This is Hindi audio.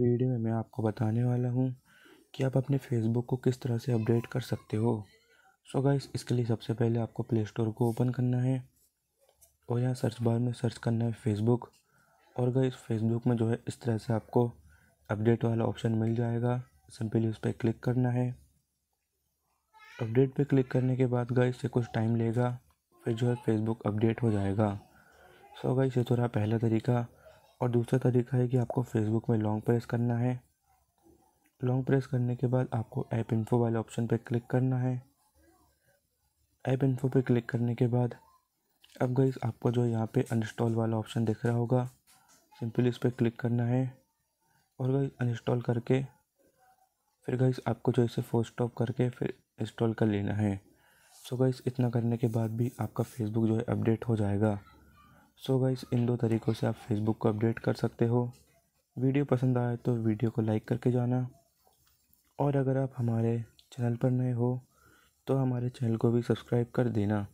वीडियो में मैं आपको बताने वाला हूँ कि आप अपने फेसबुक को किस तरह से अपडेट कर सकते हो सो so गाइस इसके लिए सबसे पहले आपको प्ले स्टोर को ओपन करना है और यहाँ सर्च बार में सर्च करना है फेसबुक और गाइस फेसबुक में जो है इस तरह से आपको अपडेट वाला ऑप्शन मिल जाएगा सिंपली उस पर क्लिक करना है अपडेट पे क्लिक करने के बाद गाइस से कुछ टाइम लेगा फिर जो है फेसबुक अपडेट हो जाएगा सो so गाइस ये थोड़ा पहला तरीका और दूसरा तरीका है कि आपको फेसबुक में लॉन्ग प्रेस करना है लॉन्ग प्रेस करने के बाद आपको ऐप इन्फो वाले ऑप्शन पर क्लिक करना है ऐप इन्फो पर क्लिक करने के बाद अब गई आपको जो यहाँ पे अनस्टॉल वाला ऑप्शन दिख रहा होगा सिंपली इस पर क्लिक करना है और गई अनस्टॉल करके फिर गई आपको जो इसे फोर स्टॉप करके फिर इंस्टॉल कर लेना है सो so गई इतना करने के बाद भी आपका फेसबुक जो है अपडेट हो जाएगा सो so गाइस इन दो तरीक़ों से आप फेसबुक को अपडेट कर सकते हो वीडियो पसंद आए तो वीडियो को लाइक करके जाना और अगर आप हमारे चैनल पर नए हो तो हमारे चैनल को भी सब्सक्राइब कर देना